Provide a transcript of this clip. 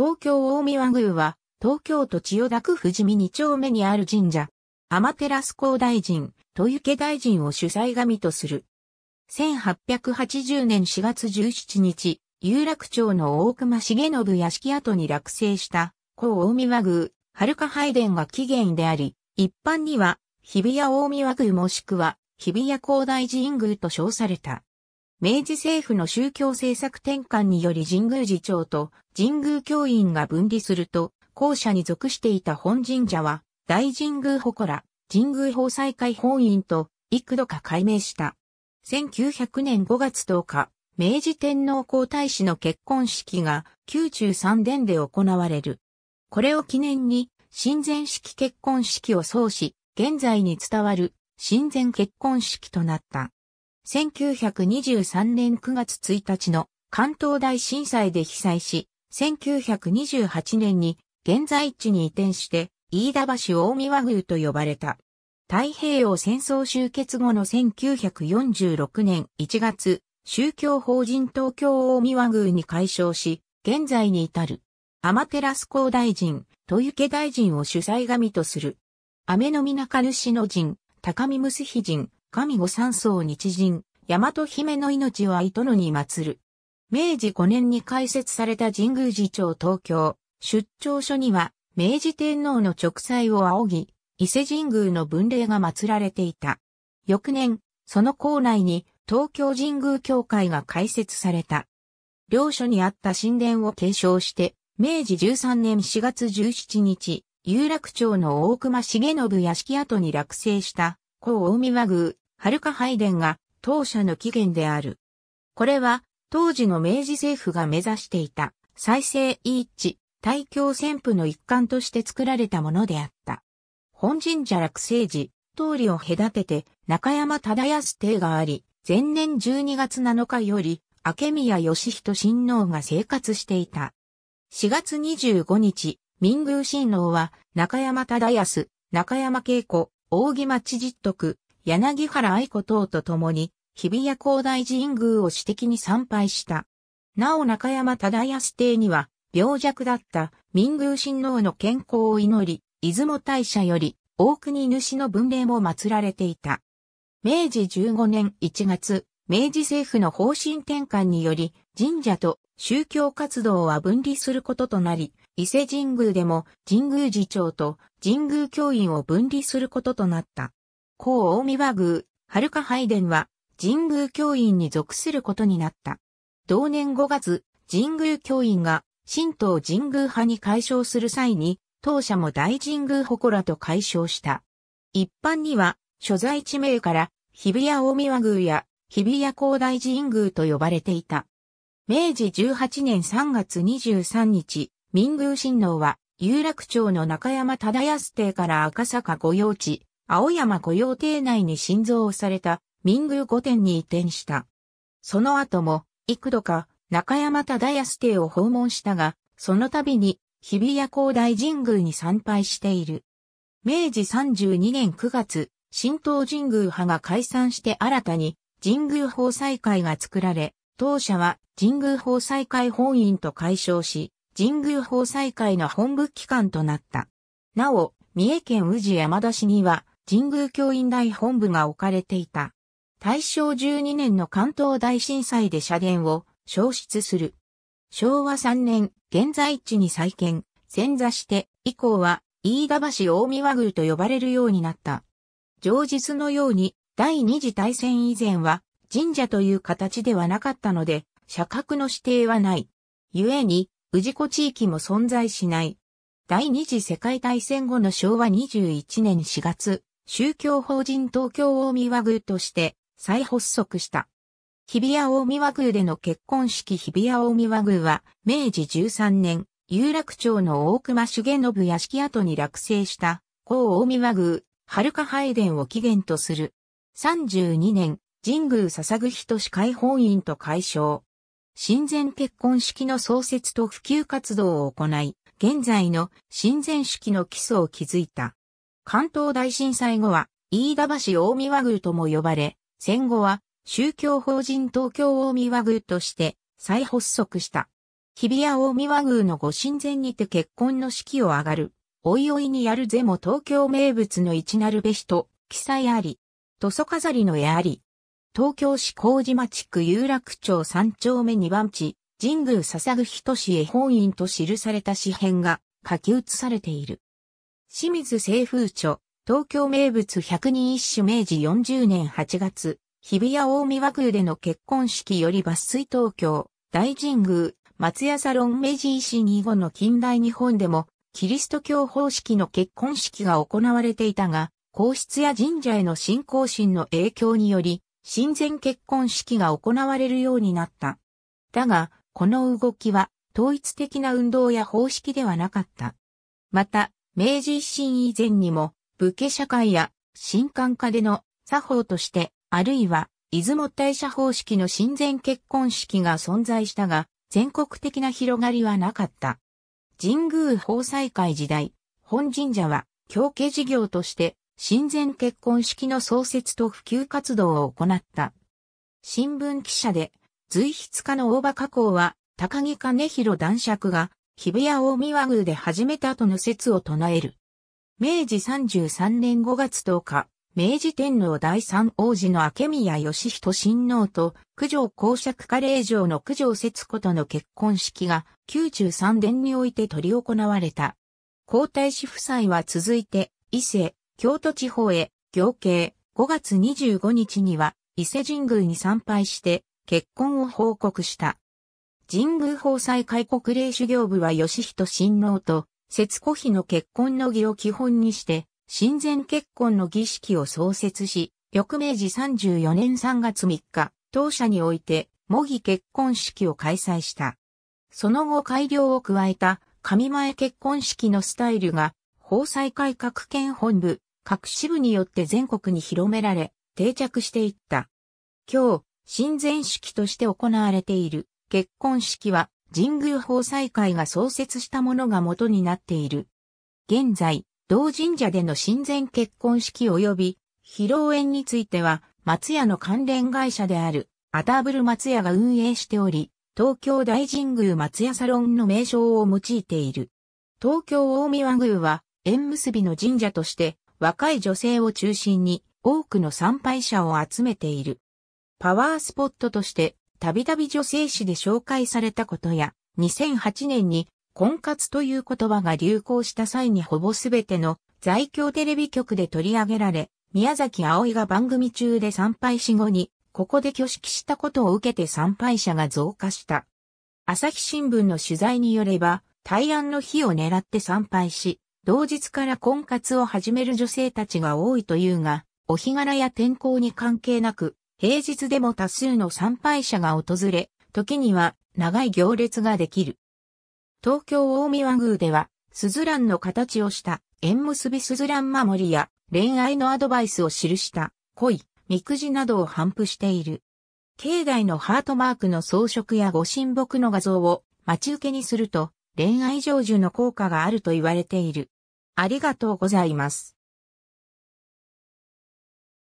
東京大宮宮は、東京都千代田区富士見二丁目にある神社、天寺。高大臣、豊池大臣を主催神とする。1880年4月17日、有楽町の大隈重信屋敷跡に落成した、高大宮宮、春香拝殿が起源であり、一般には、日比谷大宮宮もしくは、日比谷高大神宮と称された。明治政府の宗教政策転換により神宮寺長と神宮教員が分離すると、後者に属していた本神社は、大神宮祠、神宮法祭会本院と幾度か改名した。1900年5月10日、明治天皇皇太子の結婚式が宮中三殿で行われる。これを記念に、神前式結婚式を創し、現在に伝わる神前結婚式となった。1923年9月1日の関東大震災で被災し、1928年に現在地に移転して、飯田橋大見和宮と呼ばれた。太平洋戦争終結後の1946年1月、宗教法人東京大見和宮に改称し、現在に至る。天照公大臣、豊池大臣を主催神とする。ミの皆ヌシの人、高見すひ人、神御三層日人、大和姫の命愛とのに祀る。明治5年に開設された神宮寺町東京、出張所には、明治天皇の直祭を仰ぎ、伊勢神宮の文礼が祀られていた。翌年、その校内に東京神宮教会が開設された。両所にあった神殿を継承して、明治13年4月17日、有楽町の大隈重信屋敷跡に落成した、高大宮宮ハルカ拝殿が当社の起源である。これは当時の明治政府が目指していた再生一致、大京旋風の一環として作られたものであった。本神社落成時、通りを隔てて中山忠康邸があり、前年12月7日より、明宮義人親王が生活していた。4月25日、民宮親王は中山忠康、中山慶子、大木町実徳、柳原愛子等と共に、日比谷高大神宮を私的に参拝した。なお中山忠康邸には、病弱だった民宮親王の健康を祈り、出雲大社より大国主の分霊も祀られていた。明治15年1月、明治政府の方針転換により、神社と宗教活動は分離することとなり、伊勢神宮でも神宮寺長と神宮教員を分離することとなった。高大江和宮、春香拝殿は、神宮教院に属することになった。同年5月、神宮教院が、神道神宮派に解消する際に、当社も大神宮祠と解消した。一般には、所在地名から、日比谷大江和宮や、日比谷高大神宮と呼ばれていた。明治18年3月23日、民宮神皇は、有楽町の中山忠康邸から赤坂御用地、青山御用邸内に新造された民宮御殿に移転した。その後も、幾度か中山忠康邸を訪問したが、その度に日比谷高大神宮に参拝している。明治32年9月、新東神宮派が解散して新たに神宮法祭会が作られ、当社は神宮法祭会本院と解消し、神宮法祭会の本部機関となった。なお、三重県宇治山田市には神宮教員大本部が置かれていた。大正12年の関東大震災で社殿を消失する。昭和3年、現在地に再建、潜座して以降は飯田橋大見和宮と呼ばれるようになった。上日のように第二次大戦以前は神社という形ではなかったので、社格の指定はない。故に、氏子地域も存在しない。第二次世界大戦後の昭和21年4月、宗教法人東京大宮和宮として再発足した。日比谷大宮和宮での結婚式日比谷大宮和宮は明治13年、有楽町の大隈重信屋敷跡に落成した高大宮和宮、春か拝殿を起源とする。32年、神宮笹ぐ人司会本院と解消。神前結婚式の創設と普及活動を行い、現在の神前式の基礎を築いた。関東大震災後は、飯田橋大宮宮とも呼ばれ、戦後は宗教法人東京大宮宮として再発足した。日比谷大宮宮のご神前にて結婚の式を上がる。おいおいにやるぜも東京名物の一なるべしと、記載あり。塗装飾りの絵あり。東京市麹町区有楽町三丁目二番地、神宮捧ぐ人市へ本院と記された詩編が書き写されている。清水清風著、東京名物百人一首明治40年8月、日比谷大見和宮での結婚式より抜粋東京、大神宮、松屋サロン明治維新以後の近代日本でも、キリスト教方式の結婚式が行われていたが、皇室や神社への信仰心の影響により、親善結婚式が行われるようになった。だが、この動きは統一的な運動や方式ではなかった。また、明治維新以前にも、武家社会や新官家での作法として、あるいは、出雲大社方式の親善結婚式が存在したが、全国的な広がりはなかった。神宮法祭会時代、本神社は、教家事業として、親善結婚式の創設と普及活動を行った。新聞記者で、随筆家の大場加工は、高木兼弘男爵が、日比谷大宮宮で始めた後の説を唱える。明治33年5月10日、明治天皇第三王子の明宮義人親王と九条公爵家令城の九条節子との結婚式が宮中三殿において執り行われた。皇太子夫妻は続いて伊勢、京都地方へ行刑、5月25日には伊勢神宮に参拝して結婚を報告した。神宮法祭開国礼修行部は義人新郎と、節子妃の結婚の儀を基本にして、神前結婚の儀式を創設し、翌明治34年3月3日、当社において、模擬結婚式を開催した。その後改良を加えた、上前結婚式のスタイルが、法制改革県本部、各支部によって全国に広められ、定着していった。今日、神前式として行われている、結婚式は神宮法祭会が創設したものが元になっている。現在、同神社での親善結婚式及び披露宴については、松屋の関連会社である、アダブル松屋が運営しており、東京大神宮松屋サロンの名称を用いている。東京大宮宮は、縁結びの神社として、若い女性を中心に、多くの参拝者を集めている。パワースポットとして、たびたび女性誌で紹介されたことや、2008年に婚活という言葉が流行した際にほぼすべての在京テレビ局で取り上げられ、宮崎葵が番組中で参拝し後に、ここで挙式したことを受けて参拝者が増加した。朝日新聞の取材によれば、対案の日を狙って参拝し、同日から婚活を始める女性たちが多いというが、お日柄や天候に関係なく、平日でも多数の参拝者が訪れ、時には長い行列ができる。東京大宮宮では、スズランの形をした縁結びスズラン守りや恋愛のアドバイスを記した恋、みくじなどを頒布している。境内のハートマークの装飾やご神木の画像を待ち受けにすると恋愛成就の効果があると言われている。ありがとうございます。